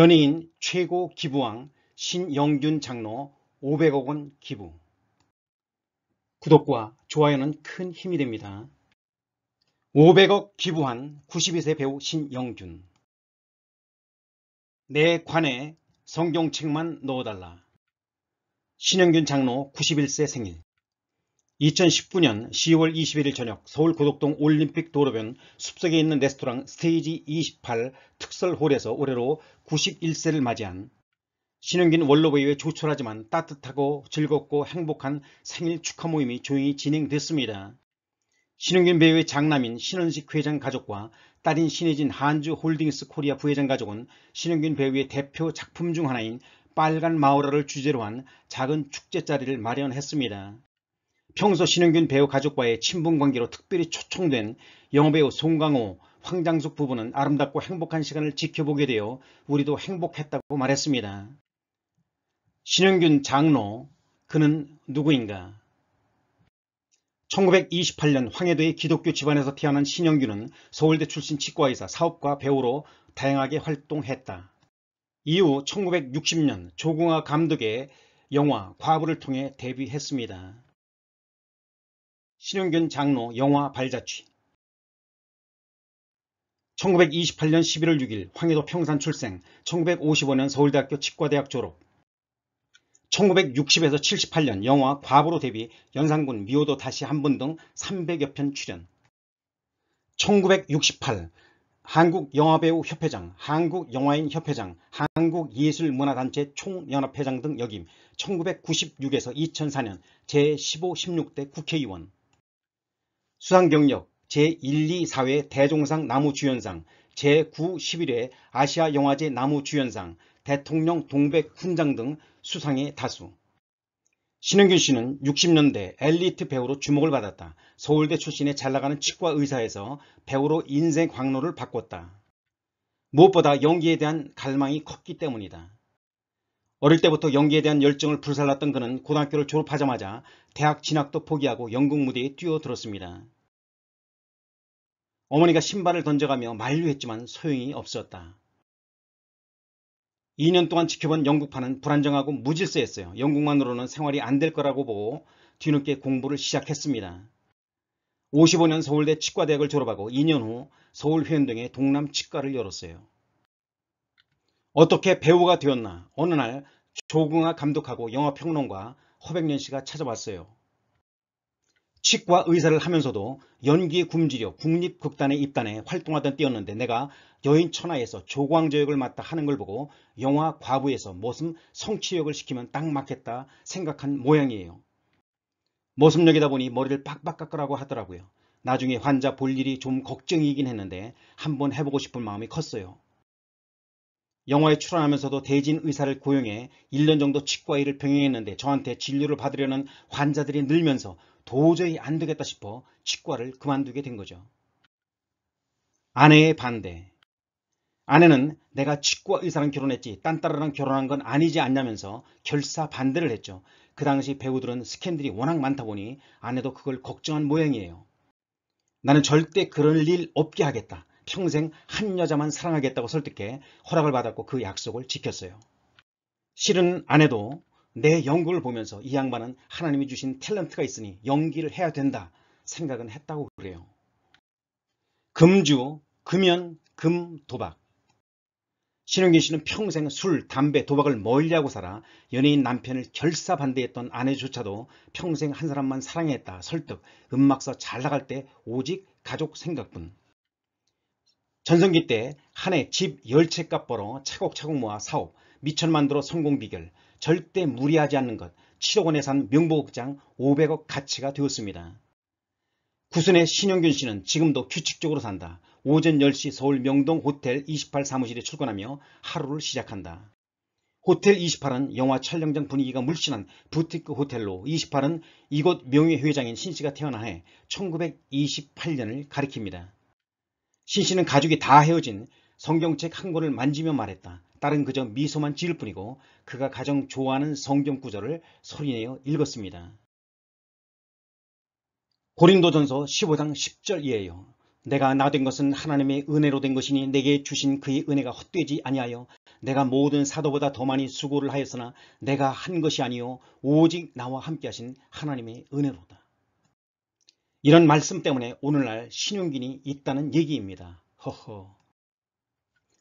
연예인 최고 기부왕 신영균 장로 500억 원 기부 구독과 좋아요는 큰 힘이 됩니다. 500억 기부한 92세 배우 신영균 내 관에 성경책만 넣어달라 신영균 장로 91세 생일 2019년 10월 21일 저녁 서울 고덕동 올림픽 도로변 숲속에 있는 레스토랑 스테이지 28 특설홀에서 올해로 91세를 맞이한 신영긴 원로이의 조촐하지만 따뜻하고 즐겁고 행복한 생일 축하 모임이 조용히 진행됐습니다. 신영균 배우의 장남인 신원식 회장 가족과 딸인 신혜진 한주 홀딩스 코리아 부회장 가족은 신영균 배우의 대표 작품 중 하나인 빨간 마오라를 주제로 한 작은 축제 자리를 마련했습니다. 평소 신흥균 배우 가족과의 친분관계로 특별히 초청된 영배우 어 송강호, 황장숙 부부는 아름답고 행복한 시간을 지켜보게 되어 우리도 행복했다고 말했습니다. 신흥균 장로, 그는 누구인가? 1928년 황해도의 기독교 집안에서 태어난 신영균은 서울대 출신 치과의사, 사업과 배우로 다양하게 활동했다. 이후 1960년 조공화 감독의 영화 과부를 통해 데뷔했습니다. 신용균 장로 영화 발자취 1928년 11월 6일 황해도 평산 출생 1955년 서울대학교 치과대학 졸업 1960에서 78년 영화 과부로 데뷔 연산군 미호도 다시 한 번 등 300여 편 출연 1968 한국영화배우 협회장, 한국영화인협회장, 한국예술문화단체 총연합회장 등 역임 1996에서 2004년 제15, 16대 국회의원 수상 경력 제1, 2, 4회 대종상 나무주연상, 제9, 11회 아시아 영화제 나무주연상, 대통령 동백 훈장 등 수상의 다수. 신은균 씨는 60년대 엘리트 배우로 주목을 받았다. 서울대 출신의 잘나가는 치과 의사에서 배우로 인생 광로를 바꿨다. 무엇보다 연기에 대한 갈망이 컸기 때문이다. 어릴 때부터 연기에 대한 열정을 불살랐던 그는 고등학교를 졸업하자마자 대학 진학도 포기하고 연극 무대에 뛰어들었습니다. 어머니가 신발을 던져가며 만류했지만 소용이 없었다. 2년 동안 지켜본 영국판은 불안정하고 무질서했어요. 영국만으로는 생활이 안 될 거라고 보고 뒤늦게 공부를 시작했습니다. 55년 서울대 치과대학을 졸업하고 2년 후 서울 회원동에 동남치과를 열었어요. 어떻게 배우가 되었나 어느 날 조궁아 감독하고 영화평론가 허백년 씨가 찾아왔어요. 치과 의사를 하면서도 연기 굶주려 국립극단의입단에 활동하던 때였는데 내가 여인 천하에서 조광조 역을 맡다 하는 걸 보고 영화 과부에서 모슴 성취 역을 시키면 딱 맞겠다 생각한 모양이에요. 모슴 역이다 보니 머리를 빡빡 깎으라고 하더라고요. 나중에 환자 볼 일이 좀 걱정이긴 했는데 한번 해보고 싶은 마음이 컸어요. 영화에 출연하면서도 대진 의사를 고용해 1년 정도 치과 일을 병행했는데 저한테 진료를 받으려는 환자들이 늘면서 도저히 안 되겠다 싶어 치과를 그만두게 된 거죠. 아내의 반대 아내는 내가 치과 의사랑 결혼했지 딴따라랑 결혼한 건 아니지 않냐면서 결사 반대를 했죠. 그 당시 배우들은 스캔들이 워낙 많다 보니 아내도 그걸 걱정한 모양이에요. 나는 절대 그럴일 없게 하겠다. 평생 한 여자만 사랑하겠다고 설득해 허락을 받았고 그 약속을 지켰어요. 실은 아내도 내 연구를 보면서 이 양반은 하나님이 주신 탤런트가 있으니 연기를 해야 된다 생각은 했다고 그래요. 금주, 금연, 금, 도박. 신영기 씨는 평생 술, 담배, 도박을 멀리하고 살아 연예인 남편을 결사반대했던 아내조차도 평생 한 사람만 사랑했다 설득, 음악사 잘 나갈 때 오직 가족 생각뿐. 전성기 때 한해집 10채 값 벌어 차곡차곡 모아 사업, 미천만 들어 성공 비결, 절대 무리하지 않는 것, 7억 원에 산명복극장 500억 가치가 되었습니다. 구순의 신영균 씨는 지금도 규칙적으로 산다. 오전 10시 서울 명동 호텔 28 사무실에 출근하며 하루를 시작한다. 호텔 28은 영화 촬영장 분위기가 물씬한 부티크 호텔로 28은 이곳 명예회장인 신 씨가 태어나해 1928년을 가리킵니다. 시신은 가족이 다 헤어진 성경책 한 권을 만지며 말했다. 딸은 그저 미소만 지을 뿐이고 그가 가장 좋아하는 성경 구절을 소리내어 읽었습니다. 고린도전서 15장 10절이에요. 내가 나 된 것은 하나님의 은혜로 된 것이니 내게 주신 그의 은혜가 헛되지 아니하여 내가 모든 사도보다 더 많이 수고를 하였으나 내가 한 것이 아니요 오직 나와 함께 하신 하나님의 은혜로다. 이런 말씀 때문에 오늘날 신용균이 있다는 얘기입니다. 허허.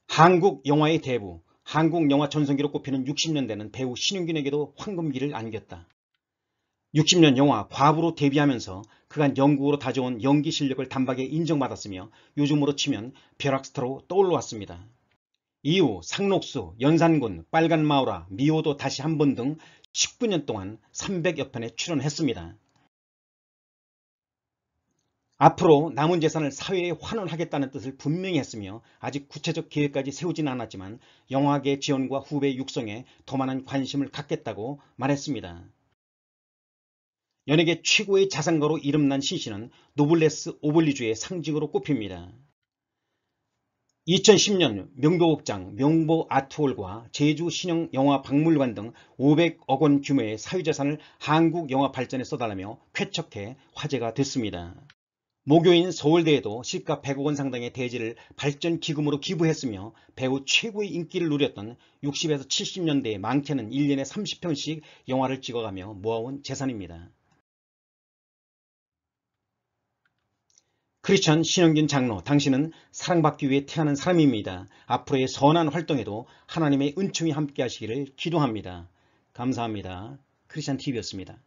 한국 영화의 대부, 한국 영화 전성기로 꼽히는 60년대는 배우 신용균에게도 황금기를 안겼다. 60년 영화 과부로 데뷔하면서 그간 영국으로 다져온 연기 실력을 단박에 인정받았으며 요즘으로 치면 벼락스타로 떠올라왔습니다. 이후 상록수, 연산군, 빨간마우라, 미호도 다시 한번 등 19년 동안 300여 편에 출연했습니다. 앞으로 남은 재산을 사회에 환원하겠다는 뜻을 분명히 했으며 아직 구체적 계획까지 세우진 않았지만 영화계 지원과 후배 육성에 더 많은 관심을 갖겠다고 말했습니다. 연예계 최고의 자산가로 이름난 신 씨는 노블레스 오블리주의 상징으로 꼽힙니다. 2010년 명도극장 명보아트홀과 제주 신형영화박물관 등 500억 원 규모의 사유재산을 한국영화발전에 써달라며 쾌척해 화제가 됐습니다. 모교인 서울대에도 시가 100억 원 상당의 대지를 발전기금으로 기부했으며 배우 최고의 인기를 누렸던 60에서 70년대에 많게는 1년에 30편씩 영화를 찍어가며 모아온 재산입니다. 크리스천 신영균 장로, 당신은 사랑받기 위해 태어난 사람입니다. 앞으로의 선한 활동에도 하나님의 은총이 함께 하시기를 기도합니다. 감사합니다. 크리스천 TV였습니다.